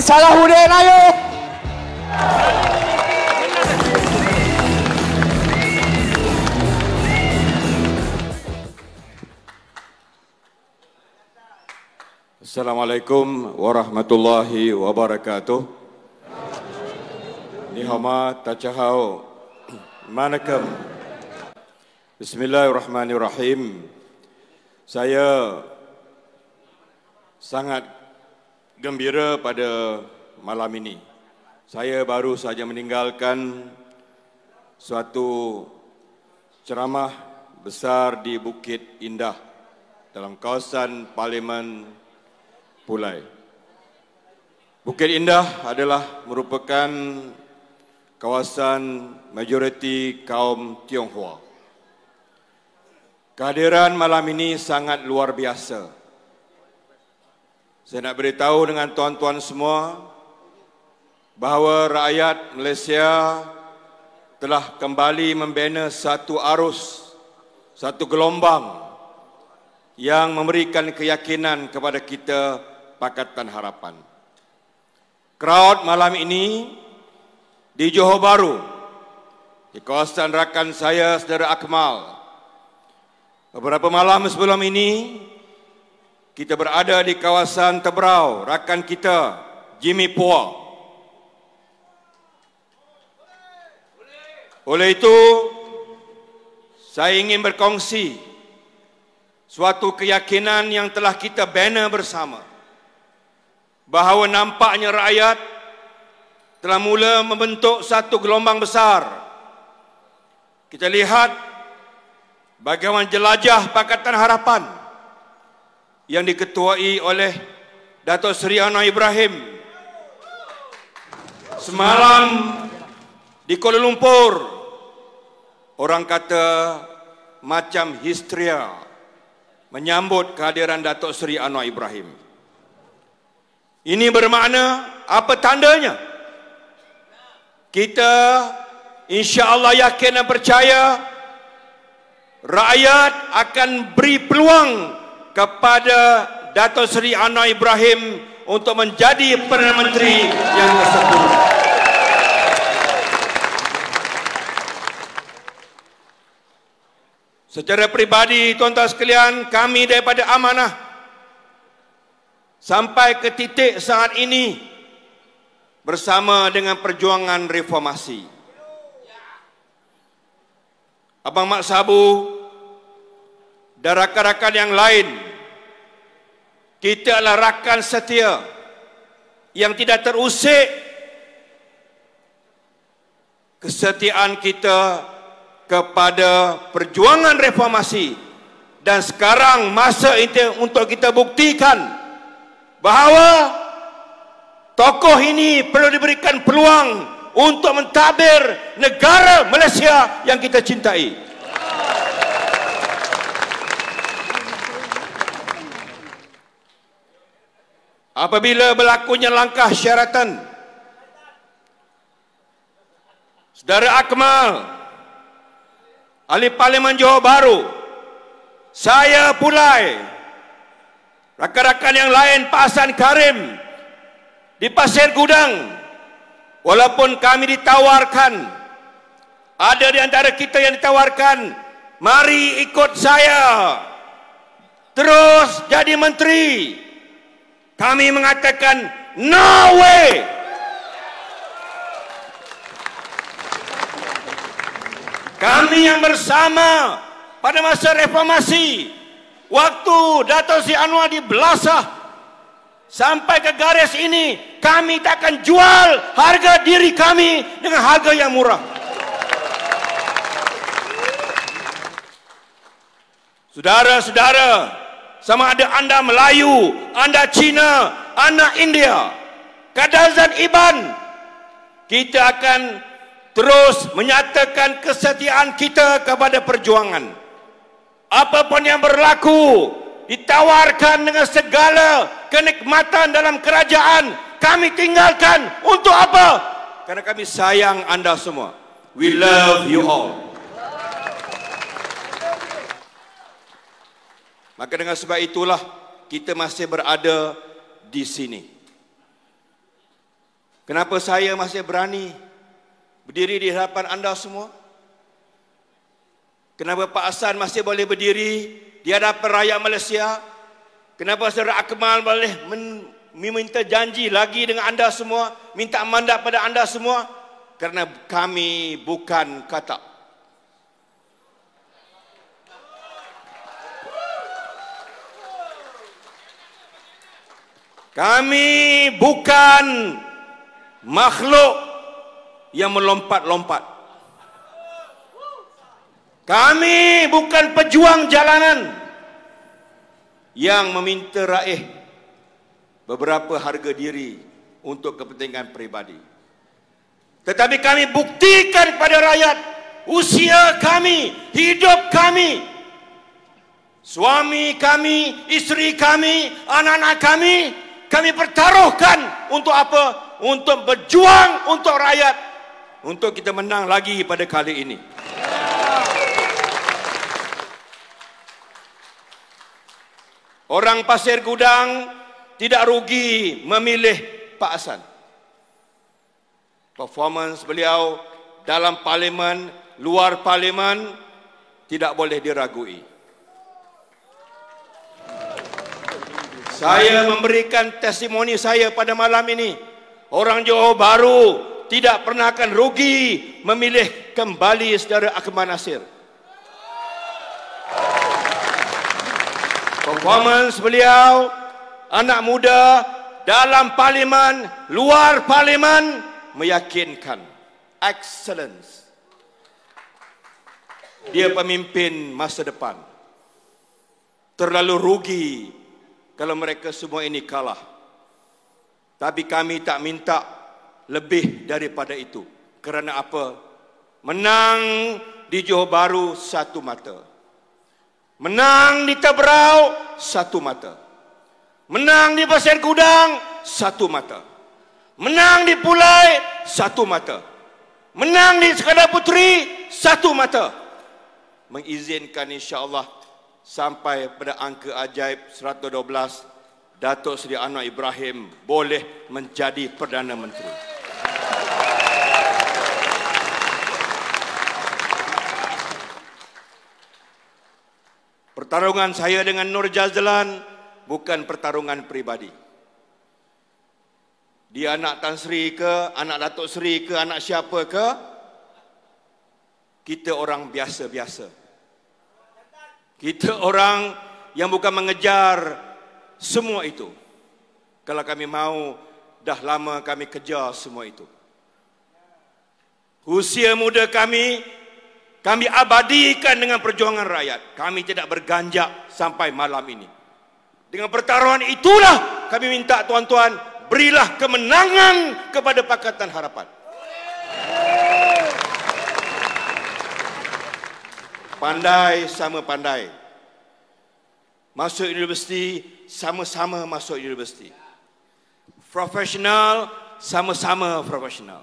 Salah Hudin ayo Assalamualaikum warahmatullahi wabarakatuh Nihama hama tachahau manakam Bismillahirrahmanirrahim Saya sangat gembira pada malam ini. Saya baru saja meninggalkan suatu ceramah besar di Bukit Indah dalam kawasan Parlimen Pulai. Bukit Indah adalah merupakan kawasan majoriti kaum Tionghoa. Kehadiran malam ini sangat luar biasa. Saya nak beritahu dengan tuan-tuan semua bahawa rakyat Malaysia telah kembali membina satu arus, satu gelombang yang memberikan keyakinan kepada kita Pakatan Harapan. Crowd malam ini di Johor Bahru, di kawasan rakan saya, saudara Akmal. Beberapa malam sebelum ini, kita berada di kawasan Tebrau, rakan kita Jimmy Pua. Oleh itu, saya ingin berkongsi suatu keyakinan yang telah kita bina bersama bahawa nampaknya rakyat telah mula membentuk satu gelombang besar. Kita lihat bagaimana jelajah Pakatan Harapan yang diketuai oleh Datuk Sri Anwar Ibrahim semalam di Kuala Lumpur orang kata macam histeria menyambut kehadiran Datuk Sri Anwar Ibrahim ini bermakna apa tandanya kita insya Allah yakin dan percaya rakyat akan beri peluang kepada Dato' Seri Anwar Ibrahim untuk menjadi Perdana Menteri yang tersebut. Secara pribadi, tuan-tuan sekalian, kami daripada amanah sampai ke titik saat ini bersama dengan perjuangan reformasi. Abang Mak Abang Mak Sabu, dan rakan-rakan yang lain kita adalah rakan setia yang tidak terusik kesetiaan kita kepada perjuangan reformasi dan sekarang masa itu untuk kita buktikan bahawa tokoh ini perlu diberikan peluang untuk mentadbir negara Malaysia yang kita cintai. apabila berlakunya langkah syaratan saudara Akmal ahli parlimen Johor Baru saya pulai rakan-rakan yang lain Pasan Karim di Pasir Gudang walaupun kami ditawarkan ada di antara kita yang ditawarkan mari ikut saya terus jadi menteri kami mengatakan no way kami yang bersama pada masa reformasi waktu Dato' si Anwar dibelasah sampai ke garis ini kami tak akan jual harga diri kami dengan harga yang murah Saudara-saudara, sama ada anda Melayu, anda Cina, anda India. Kadazan Iban, kita akan terus menyatakan kesetiaan kita kepada perjuangan. Apapun yang berlaku, ditawarkan dengan segala kenikmatan dalam kerajaan, kami tinggalkan untuk apa? Karena kami sayang anda semua. We love you all. Maka dengan sebab itulah kita masih berada di sini. Kenapa saya masih berani berdiri di hadapan anda semua? Kenapa Pak Hasan masih boleh berdiri di hadapan rakyat Malaysia? Kenapa Saudara Akmal boleh meminta janji lagi dengan anda semua, minta mandat pada anda semua? Kerana kami bukan katak. Kami bukan makhluk yang melompat-lompat. Kami bukan pejuang jalanan yang meminta raih beberapa harga diri untuk kepentingan peribadi. Tetapi kami buktikan pada rakyat usia kami, hidup kami, suami kami, isteri kami, anak-anak kami, kami pertaruhkan untuk apa? Untuk berjuang untuk rakyat. Untuk kita menang lagi pada kali ini. Orang Pasir Gudang tidak rugi memilih Pak Hasan. Performance beliau dalam parlimen, luar parlimen tidak boleh diragui. saya memberikan testimoni saya pada malam ini orang Johor Baru tidak pernah akan rugi memilih kembali saudara Akhmad Nasir performance beliau anak muda dalam parlimen luar parlimen meyakinkan excellence dia pemimpin masa depan terlalu rugi kalau mereka semua ini kalah. Tapi kami tak minta lebih daripada itu. Kerana apa? Menang di Johor Baru satu mata. Menang di Tebrau satu mata. Menang di Pasir Kudang satu mata. Menang di Pulai satu mata. Menang di Sekadar Putri satu mata. Mengizinkan insya Allah sampai pada angka ajaib 112 Datuk Seri Anwar Ibrahim boleh menjadi Perdana Menteri. Pertarungan saya dengan Nur Jazlan bukan pertarungan peribadi. Dia anak Tan Sri ke, anak Datuk Sri ke, anak siapa ke? Kita orang biasa-biasa. Kita orang yang bukan mengejar semua itu. Kalau kami mau, dah lama kami kejar semua itu. Usia muda kami, kami abadikan dengan perjuangan rakyat. Kami tidak berganjak sampai malam ini. Dengan pertaruhan itulah kami minta tuan-tuan, berilah kemenangan kepada Pakatan Harapan. pandai sama pandai. Masuk universiti sama-sama masuk universiti. Profesional sama-sama profesional.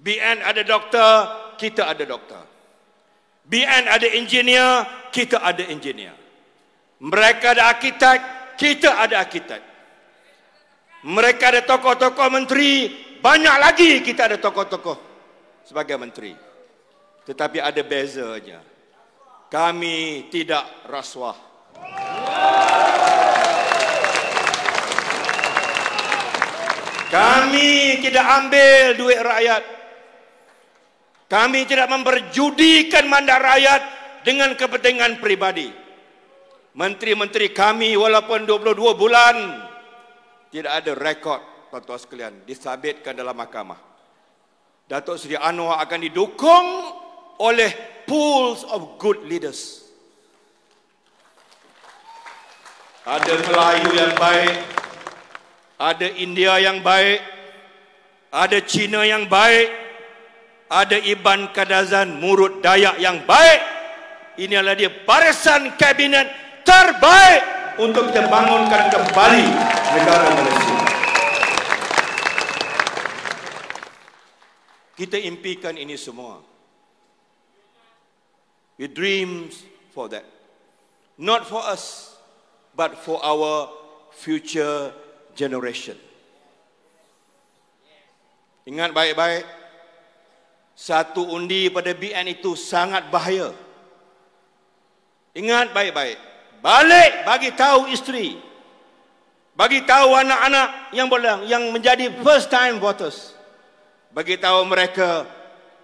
BN ada doktor, kita ada doktor. BN ada engineer, kita ada engineer. Mereka ada arkitek, kita ada arkitek. Mereka ada tokoh-tokoh menteri, banyak lagi kita ada tokoh-tokoh sebagai menteri. Tetapi ada bezanya kami tidak rasuah. Kami tidak ambil duit rakyat. Kami tidak memperjudikan mandat rakyat dengan kepentingan pribadi. Menteri-menteri kami walaupun 22 bulan tidak ada rekod tuan-tuan sekalian disabitkan dalam mahkamah. Datuk Seri Anwar akan didukung oleh pools of good leaders. Ada Melayu yang baik, ada India yang baik, ada Cina yang baik, ada Iban Kadazan Murud Dayak yang baik. Ini adalah dia barisan kabinet terbaik untuk kita bangunkan kembali negara Malaysia. Kita impikan ini semua. We dreams for that. Not for us, but for our future generation. Ingat baik-baik, satu undi pada BN itu sangat bahaya. Ingat baik-baik, balik bagi tahu isteri, bagi tahu anak-anak yang boleh yang menjadi first time voters. Bagi tahu mereka,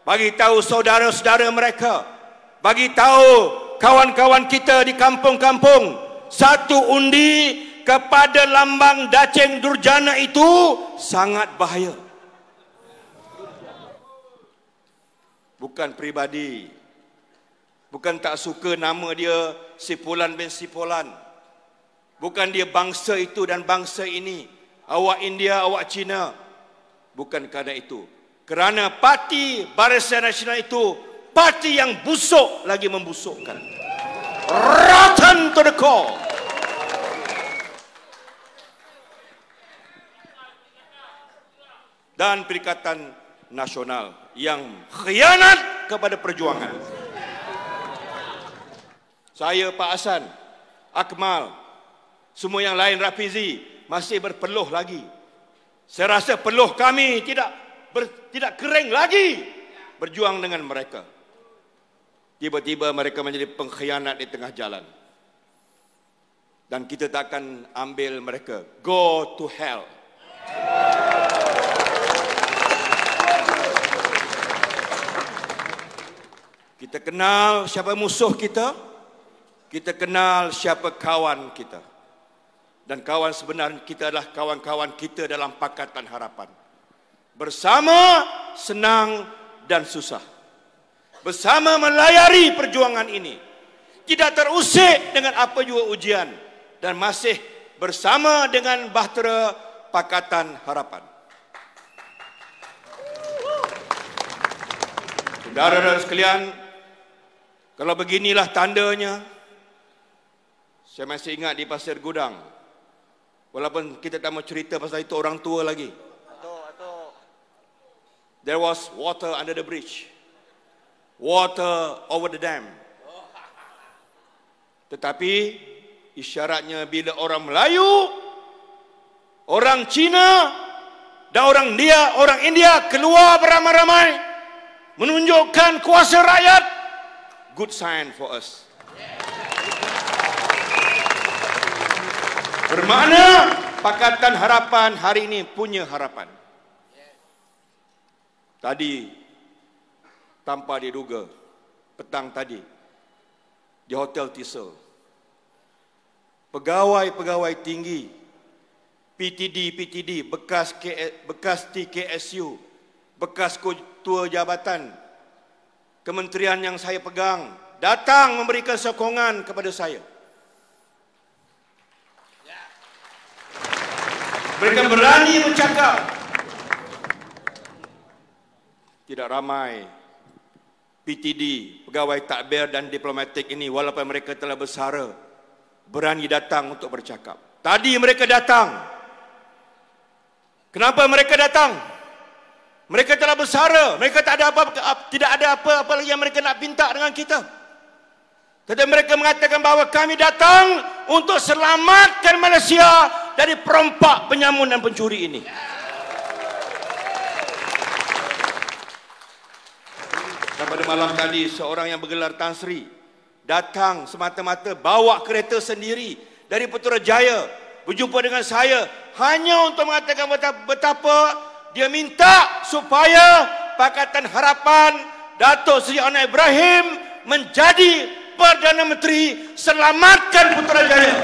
bagi tahu saudara -saudara mereka bagi tahu kawan-kawan kita di kampung-kampung satu undi kepada lambang daceng durjana itu sangat bahaya bukan pribadi bukan tak suka nama dia sipulan bin sipulan bukan dia bangsa itu dan bangsa ini awak India awak Cina bukan kerana itu kerana parti barisan nasional itu parti yang busuk lagi membusukkan. Rotten to the core. Dan perikatan nasional yang khianat kepada perjuangan. Saya Pak Hasan, Akmal, semua yang lain Rafizi masih berpeluh lagi. Saya rasa peluh kami tidak ber, tidak kering lagi berjuang dengan mereka tiba-tiba mereka menjadi pengkhianat di tengah jalan. Dan kita tak akan ambil mereka. Go to hell. Kita kenal siapa musuh kita. Kita kenal siapa kawan kita. Dan kawan sebenarnya kita adalah kawan-kawan kita dalam Pakatan Harapan. Bersama senang dan susah bersama melayari perjuangan ini. Tidak terusik dengan apa juga ujian dan masih bersama dengan bahtera Pakatan Harapan. Saudara dan sekalian, kalau beginilah tandanya, saya masih ingat di Pasir Gudang, walaupun kita tak mau cerita pasal itu orang tua lagi. There was water under the bridge water over the dam. Tetapi isyaratnya bila orang Melayu, orang Cina dan orang India, orang India keluar beramai-ramai menunjukkan kuasa rakyat. Good sign for us. Bermakna Pakatan Harapan hari ini punya harapan. Tadi tanpa diduga petang tadi di Hotel Tissel. Pegawai-pegawai tinggi PTD PTD bekas K, bekas TKSU bekas ketua jabatan kementerian yang saya pegang datang memberikan sokongan kepada saya. Mereka berani bercakap. Tidak ramai PTD, pegawai takbir dan diplomatik ini walaupun mereka telah bersara berani datang untuk bercakap. Tadi mereka datang. Kenapa mereka datang? Mereka telah bersara, mereka tak ada apa, apa tidak ada apa-apa lagi yang mereka nak minta dengan kita. Tetapi mereka mengatakan bahawa kami datang untuk selamatkan Malaysia dari perompak penyamun dan pencuri ini. Dan pada malam tadi seorang yang bergelar Tan datang semata-mata bawa kereta sendiri dari Putrajaya berjumpa dengan saya hanya untuk mengatakan betapa, betapa dia minta supaya Pakatan Harapan Datuk Seri Anwar Ibrahim menjadi Perdana Menteri selamatkan Putrajaya.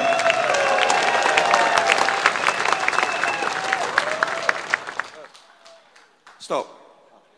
Stop.